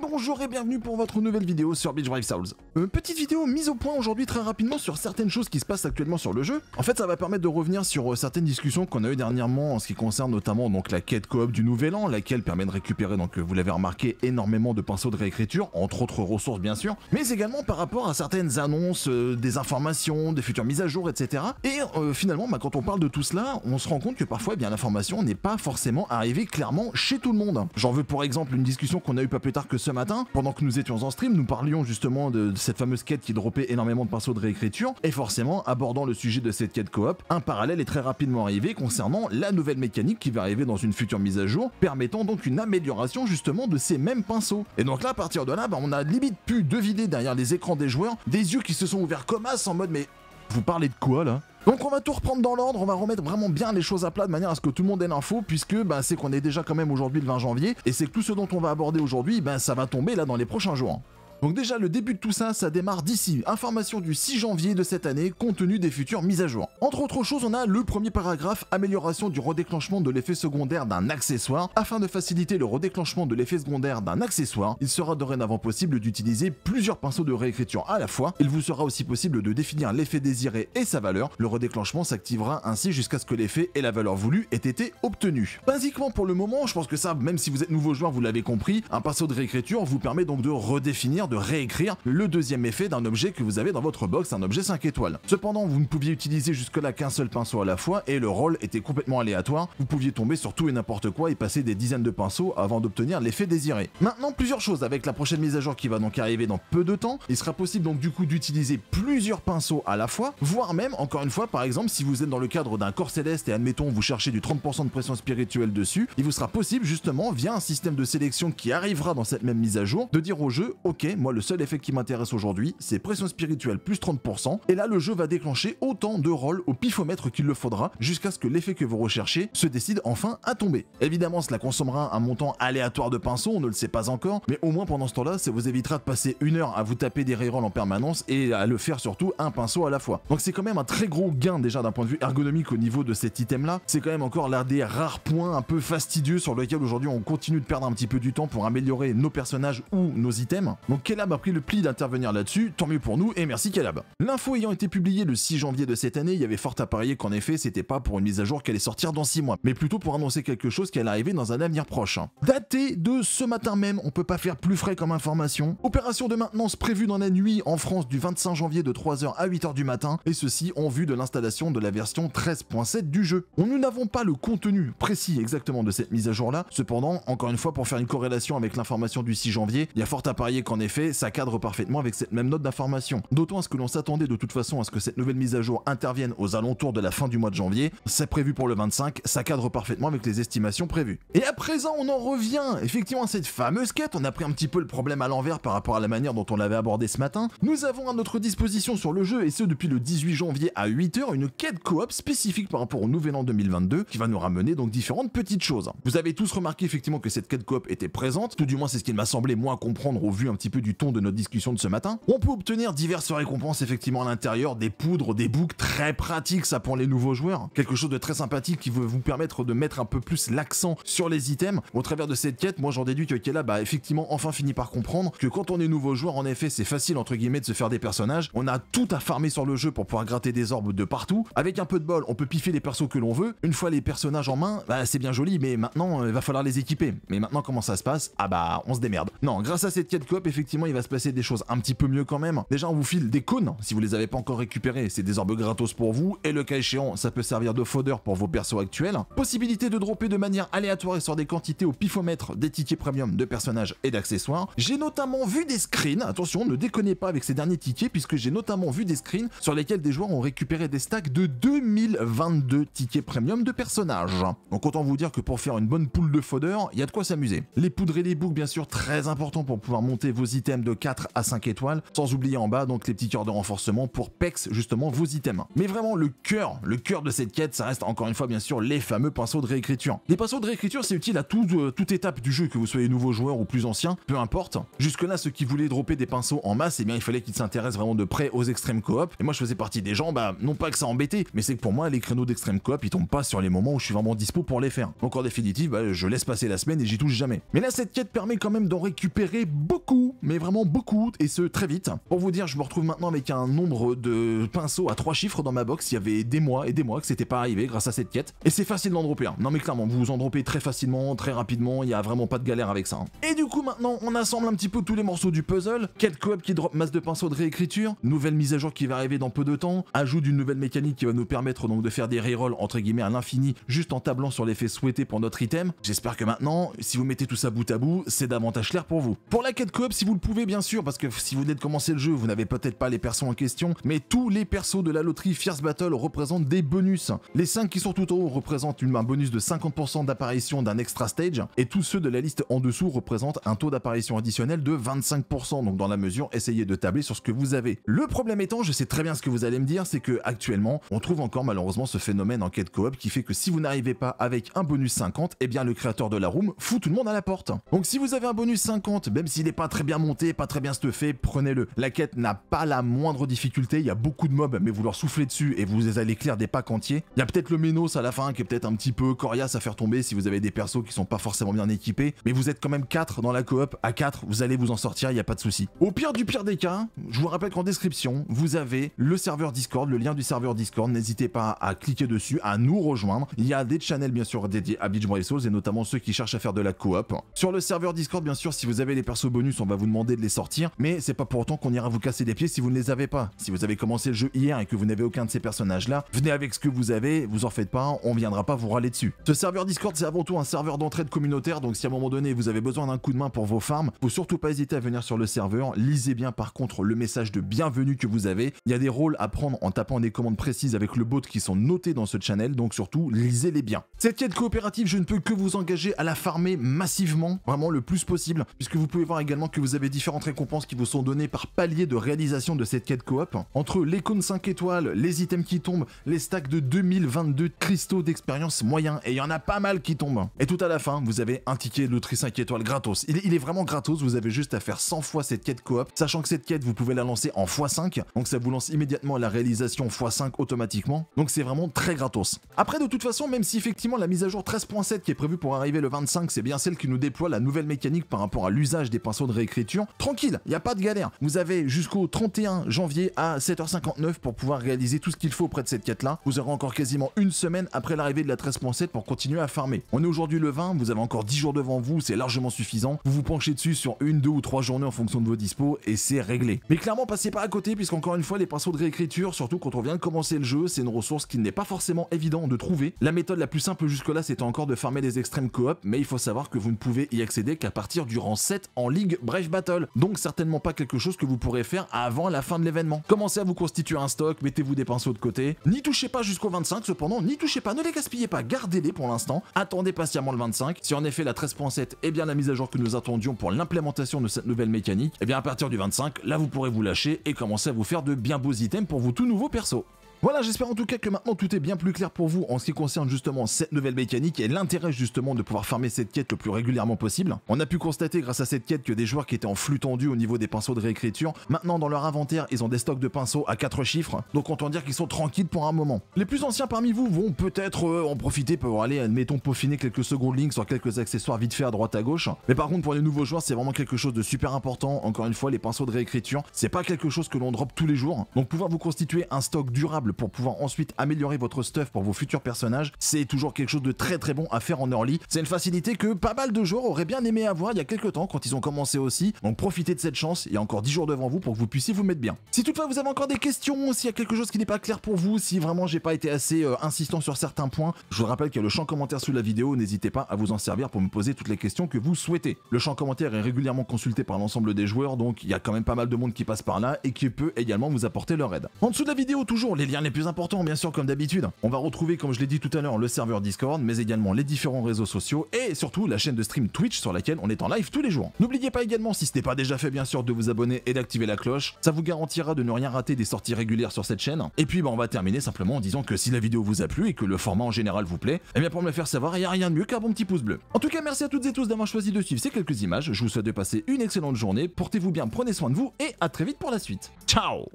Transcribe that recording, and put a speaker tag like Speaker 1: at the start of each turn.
Speaker 1: bonjour et bienvenue pour votre nouvelle vidéo sur Beach Drive Souls. Euh, petite vidéo mise au point aujourd'hui très rapidement sur certaines choses qui se passent actuellement sur le jeu. En fait ça va permettre de revenir sur euh, certaines discussions qu'on a eues dernièrement en ce qui concerne notamment donc la quête coop du nouvel an, laquelle permet de récupérer donc euh, vous l'avez remarqué énormément de pinceaux de réécriture, entre autres ressources bien sûr, mais également par rapport à certaines annonces, des informations, des futures mises à jour, etc. Et finalement bah, quand on parle de tout cela, on se rend compte que parfois eh bien l'information n'est pas forcément arrivée clairement chez tout le monde. J'en veux pour exemple une discussion qu'on a eue pas plus tard que ce matin, pendant que nous étions en stream, nous parlions justement de, cette fameuse quête qui dropait énormément de pinceaux de réécriture, et forcément, abordant le sujet de cette quête coop, un parallèle est très rapidement arrivé concernant la nouvelle mécanique qui va arriver dans une future mise à jour, permettant donc une amélioration justement de ces mêmes pinceaux. Et donc là, à partir de là, bah, on a limite pu deviner derrière les écrans des joueurs des yeux qui se sont ouverts comme as en mode mais vous parlez de quoi là donc on va tout reprendre dans l'ordre, on va remettre vraiment bien les choses à plat de manière à ce que tout le monde ait l'info, puisque bah, c'est qu'on est déjà quand même aujourd'hui le 20 janvier, et c'est que tout ce dont on va aborder aujourd'hui, bah, ça va tomber là dans les prochains jours. Donc déjà, le début de tout ça, ça démarre d'ici. Information du 6 janvier de cette année, compte tenu des futures mises à jour. Entre autres choses, on a le premier paragraphe, amélioration du redéclenchement de l'effet secondaire d'un accessoire. Afin de faciliter le redéclenchement de l'effet secondaire d'un accessoire, il sera dorénavant possible d'utiliser plusieurs pinceaux de réécriture à la fois. Il vous sera aussi possible de définir l'effet désiré et sa valeur. Le redéclenchement s'activera ainsi jusqu'à ce que l'effet et la valeur voulue aient été obtenus. Basiquement pour le moment, je pense que ça, même si vous êtes nouveau joueur, vous l'avez compris, un pinceau de réécriture vous permet donc de redéfinir de réécrire le deuxième effet d'un objet que vous avez dans votre box, un objet 5 étoiles. Cependant, vous ne pouviez utiliser jusque-là qu'un seul pinceau à la fois et le rôle était complètement aléatoire. Vous pouviez tomber sur tout et n'importe quoi et passer des dizaines de pinceaux avant d'obtenir l'effet désiré. Maintenant, plusieurs choses avec la prochaine mise à jour qui va donc arriver dans peu de temps. Il sera possible donc du coup d'utiliser plusieurs pinceaux à la fois, voire même, encore une fois, par exemple, si vous êtes dans le cadre d'un corps céleste et admettons vous cherchez du 30% de pression spirituelle dessus, il vous sera possible justement via un système de sélection qui arrivera dans cette même mise à jour de dire au jeu, ok, moi le seul effet qui m'intéresse aujourd'hui, c'est pression spirituelle plus 30%, et là le jeu va déclencher autant de rolls au pifomètre qu'il le faudra, jusqu'à ce que l'effet que vous recherchez se décide enfin à tomber. Évidemment cela consommera un montant aléatoire de pinceaux, on ne le sait pas encore, mais au moins pendant ce temps-là, ça vous évitera de passer une heure à vous taper des rerolls en permanence et à le faire surtout un pinceau à la fois. Donc c'est quand même un très gros gain déjà d'un point de vue ergonomique au niveau de cet item là, c'est quand même encore l'un des rares points un peu fastidieux sur lequel aujourd'hui on continue de perdre un petit peu du temps pour améliorer nos personnages ou nos items. Donc Kelab a pris le pli d'intervenir là-dessus, tant mieux pour nous et merci Kelab. L'info ayant été publiée le 6 janvier de cette année, il y avait fort à parier qu'en effet c'était pas pour une mise à jour qu'elle allait sortir dans 6 mois, mais plutôt pour annoncer quelque chose qui allait arriver dans un avenir proche. Daté de ce matin même, on peut pas faire plus frais comme information. Opération de maintenance prévue dans la nuit en France du 25 janvier de 3h à 8h du matin, et ceci en vue de l'installation de la version 13.7 du jeu. On, nous n'avons pas le contenu précis exactement de cette mise à jour là, cependant, encore une fois pour faire une corrélation avec l'information du 6 janvier, il y a fort à parier qu'en effet ça cadre parfaitement avec cette même note d'information. D'autant à ce que l'on s'attendait de toute façon à ce que cette nouvelle mise à jour intervienne aux alentours de la fin du mois de janvier, c'est prévu pour le 25, ça cadre parfaitement avec les estimations prévues. Et à présent, on en revient effectivement à cette fameuse quête, on a pris un petit peu le problème à l'envers par rapport à la manière dont on l'avait abordé ce matin. Nous avons à notre disposition sur le jeu, et ce depuis le 18 janvier à 8h, une quête coop spécifique par rapport au nouvel an 2022 qui va nous ramener donc différentes petites choses. Vous avez tous remarqué effectivement que cette quête coop était présente, tout du moins c'est ce qu'il m'a semblé moins comprendre au vu un petit peu du ton de notre discussion de ce matin, on peut obtenir diverses récompenses effectivement à l'intérieur, des poudres, des boucs très pratiques ça pour les nouveaux joueurs, quelque chose de très sympathique qui veut vous permettre de mettre un peu plus l'accent sur les items. Au travers de cette quête, moi j'en déduis que Kella bah effectivement enfin fini par comprendre que quand on est nouveau joueur, en effet c'est facile entre guillemets de se faire des personnages, on a tout à farmer sur le jeu pour pouvoir gratter des orbes de partout, avec un peu de bol on peut piffer les persos que l'on veut, une fois les personnages en main, bah c'est bien joli mais maintenant euh, il va falloir les équiper. Mais maintenant comment ça se passe Ah bah on se démerde. Non, grâce à cette quête coop effectivement il va se passer des choses un petit peu mieux quand même. Déjà, on vous file des cônes, si vous les avez pas encore récupérés, c'est des orbes gratos pour vous, et le cas échéant, ça peut servir de fodder pour vos persos actuels. Possibilité de dropper de manière aléatoire et sur des quantités au pifomètre des tickets premium de personnages et d'accessoires. J'ai notamment vu des screens, attention, ne déconnez pas avec ces derniers tickets, puisque j'ai notamment vu des screens sur lesquels des joueurs ont récupéré des stacks de 2022 tickets premium de personnages. Donc autant vous dire que pour faire une bonne poule de fodder, il y a de quoi s'amuser. Les poudres et les boucs, bien sûr, très important pour pouvoir monter vos idées de 4 à 5 étoiles, sans oublier en bas donc les petits cœurs de renforcement pour pex justement vos items. Mais vraiment le cœur, le cœur de cette quête, ça reste encore une fois bien sûr les fameux pinceaux de réécriture. Les pinceaux de réécriture c'est utile à euh, toute étape du jeu, que vous soyez nouveau joueur ou plus ancien, peu importe. Jusque là ceux qui voulaient dropper des pinceaux en masse, et eh bien il fallait qu'ils s'intéressent vraiment de près aux extrêmes coop. Et moi je faisais partie des gens, bah non pas que ça embêtait, mais c'est que pour moi les créneaux d'extrême coop ils tombent pas sur les moments où je suis vraiment dispo pour les faire. Donc en définitive, bah, je laisse passer la semaine et j'y touche jamais. Mais là cette quête permet quand même d'en récupérer beaucoup, mais vraiment beaucoup, et ce très vite. Pour vous dire, je me retrouve maintenant avec un nombre de pinceaux à trois chiffres dans ma box, il y avait des mois et des mois que c'était pas arrivé grâce à cette quête, et c'est facile d'en dropper, non mais clairement, vous en dropez très facilement, très rapidement, il y a vraiment pas de galère avec ça. Hein. Et du coup maintenant, on assemble un petit peu tous les morceaux du puzzle, quête coop qui drop masse de pinceaux de réécriture, nouvelle mise à jour qui va arriver dans peu de temps, ajout d'une nouvelle mécanique qui va nous permettre donc de faire des rerolls entre guillemets à l'infini, juste en tablant sur l'effet souhaité pour notre item. J'espère que maintenant, si vous mettez tout ça bout à bout, c'est davantage clair pour vous. Pour la quête coop, si vous le pouvez bien sûr, parce que si vous venez de commencer le jeu, vous n'avez peut-être pas les persos en question, mais tous les persos de la loterie Fierce Battle représentent des bonus. Les 5 qui sont tout en haut représentent une, un bonus de 50% d'apparition d'un extra stage, et tous ceux de la liste en dessous représentent un taux d'apparition additionnel de 25%, donc dans la mesure, essayez de tabler sur ce que vous avez. Le problème étant, je sais très bien ce que vous allez me dire, c'est que actuellement, on trouve encore malheureusement ce phénomène en quête coop qui fait que si vous n'arrivez pas avec un bonus 50, et eh bien le créateur de la room fout tout le monde à la porte. Donc si vous avez un bonus 50, même s'il n'est pas très bien monté, pas très bien stuffé, prenez-le. La quête n'a pas la moindre difficulté, il y a beaucoup de mobs, mais vouloir leur soufflez dessus et vous allez clair des packs entiers. Il y a peut-être le Ménos à la fin qui est peut-être un petit peu coriace à faire tomber si vous avez des persos qui sont pas forcément bien équipés, mais vous êtes quand même 4 dans la coop, à 4 vous allez vous en sortir, il n'y a pas de souci. Au pire du pire des cas, je vous rappelle qu'en description, vous avez le serveur Discord, le lien du serveur Discord, n'hésitez pas à cliquer dessus, à nous rejoindre. Il y a des channels bien sûr dédiés à Beach Souls et notamment ceux qui cherchent à faire de la coop. Sur le serveur Discord bien sûr, si vous avez les persos bonus, on va vous demander de les sortir, mais c'est pas pour autant qu'on ira vous casser des pieds si vous ne les avez pas. Si vous avez commencé le jeu hier et que vous n'avez aucun de ces personnages-là, venez avec ce que vous avez, vous en faites pas, on viendra pas vous râler dessus. Ce serveur Discord, c'est avant tout un serveur d'entraide communautaire, donc si à un moment donné vous avez besoin d'un coup de main pour vos farms, faut surtout pas hésiter à venir sur le serveur, lisez bien par contre le message de bienvenue que vous avez, il y a des rôles à prendre en tapant des commandes précises avec le bot qui sont notés dans ce channel, donc surtout lisez-les bien. Cette quête coopérative, je ne peux que vous engager à la farmer massivement, vraiment le plus possible, puisque vous pouvez voir également que vous avez différentes récompenses qui vous sont données par palier de réalisation de cette quête coop. Entre les cônes 5 étoiles, les items qui tombent, les stacks de 2022 cristaux d'expérience moyen, et il y en a pas mal qui tombent. Et tout à la fin, vous avez un ticket tri 5 étoiles gratos. Il, il est vraiment gratos, vous avez juste à faire 100 fois cette quête coop, sachant que cette quête, vous pouvez la lancer en x5, donc ça vous lance immédiatement la réalisation x5 automatiquement, donc c'est vraiment très gratos. Après, de toute façon, même si effectivement la mise à jour 13.7 qui est prévue pour arriver le 25, c'est bien celle qui nous déploie la nouvelle mécanique par rapport à l'usage des pinceaux de réécriture, Tranquille, il n'y a pas de galère. Vous avez jusqu'au 31 janvier à 7h59 pour pouvoir réaliser tout ce qu'il faut auprès de cette quête-là. Vous aurez encore quasiment une semaine après l'arrivée de la 13.7 pour continuer à farmer. On est aujourd'hui le 20, vous avez encore 10 jours devant vous, c'est largement suffisant. Vous vous penchez dessus sur une, deux ou trois journées en fonction de vos dispos et c'est réglé. Mais clairement, passez pas à côté puisqu'encore une fois, les pinceaux de réécriture, surtout quand on vient de commencer le jeu, c'est une ressource qui n'est pas forcément évident de trouver. La méthode la plus simple jusque-là, c'était encore de farmer les extrêmes coop, mais il faut savoir que vous ne pouvez y accéder qu'à partir du rang 7 en Ligue Bref Battle donc certainement pas quelque chose que vous pourrez faire avant la fin de l'événement. Commencez à vous constituer un stock, mettez-vous des pinceaux de côté, n'y touchez pas jusqu'au 25 cependant, n'y touchez pas, ne les gaspillez pas, gardez-les pour l'instant, attendez patiemment le 25, si en effet la 13.7 est bien la mise à jour que nous attendions pour l'implémentation de cette nouvelle mécanique, et eh bien à partir du 25, là vous pourrez vous lâcher et commencer à vous faire de bien beaux items pour vos tout nouveaux persos. Voilà, j'espère en tout cas que maintenant tout est bien plus clair pour vous en ce qui concerne justement cette nouvelle mécanique et l'intérêt justement de pouvoir farmer cette quête le plus régulièrement possible. On a pu constater grâce à cette quête que des joueurs qui étaient en flux tendu au niveau des pinceaux de réécriture, maintenant dans leur inventaire, ils ont des stocks de pinceaux à 4 chiffres, donc on autant dire qu'ils sont tranquilles pour un moment. Les plus anciens parmi vous vont peut-être euh, en profiter pour aller, admettons, peaufiner quelques secondes lignes sur quelques accessoires vite fait à droite à gauche. Mais par contre, pour les nouveaux joueurs, c'est vraiment quelque chose de super important. Encore une fois, les pinceaux de réécriture, c'est pas quelque chose que l'on drop tous les jours. Donc pouvoir vous constituer un stock durable pour pouvoir ensuite améliorer votre stuff pour vos futurs personnages, c'est toujours quelque chose de très très bon à faire en early. C'est une facilité que pas mal de joueurs auraient bien aimé avoir il y a quelques temps quand ils ont commencé aussi. Donc profitez de cette chance, il y a encore 10 jours devant vous pour que vous puissiez vous mettre bien. Si toutefois vous avez encore des questions, s'il y a quelque chose qui n'est pas clair pour vous, si vraiment j'ai pas été assez euh, insistant sur certains points, je vous rappelle qu'il y a le champ commentaire sous la vidéo, n'hésitez pas à vous en servir pour me poser toutes les questions que vous souhaitez. Le champ commentaire est régulièrement consulté par l'ensemble des joueurs, donc il y a quand même pas mal de monde qui passe par là et qui peut également vous apporter leur aide. En dessous de la vidéo, toujours les liens les plus importants, bien sûr, comme d'habitude. On va retrouver, comme je l'ai dit tout à l'heure, le serveur Discord, mais également les différents réseaux sociaux et surtout la chaîne de stream Twitch sur laquelle on est en live tous les jours. N'oubliez pas également, si ce n'est pas déjà fait, bien sûr, de vous abonner et d'activer la cloche. Ça vous garantira de ne rien rater des sorties régulières sur cette chaîne. Et puis, bah, on va terminer simplement en disant que si la vidéo vous a plu et que le format en général vous plaît, eh bien, pour me le faire savoir, il n'y a rien de mieux qu'un bon petit pouce bleu. En tout cas, merci à toutes et tous d'avoir choisi de suivre ces quelques images. Je vous souhaite de passer une excellente journée. Portez-vous bien, prenez soin de vous et à très vite pour la suite. Ciao